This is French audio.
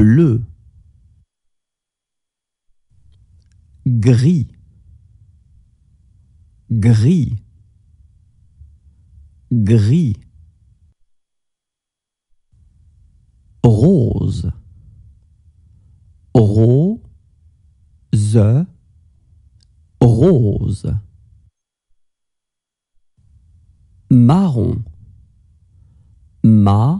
bleu, gris, gris, gris, rose, rose, rose, marron, mar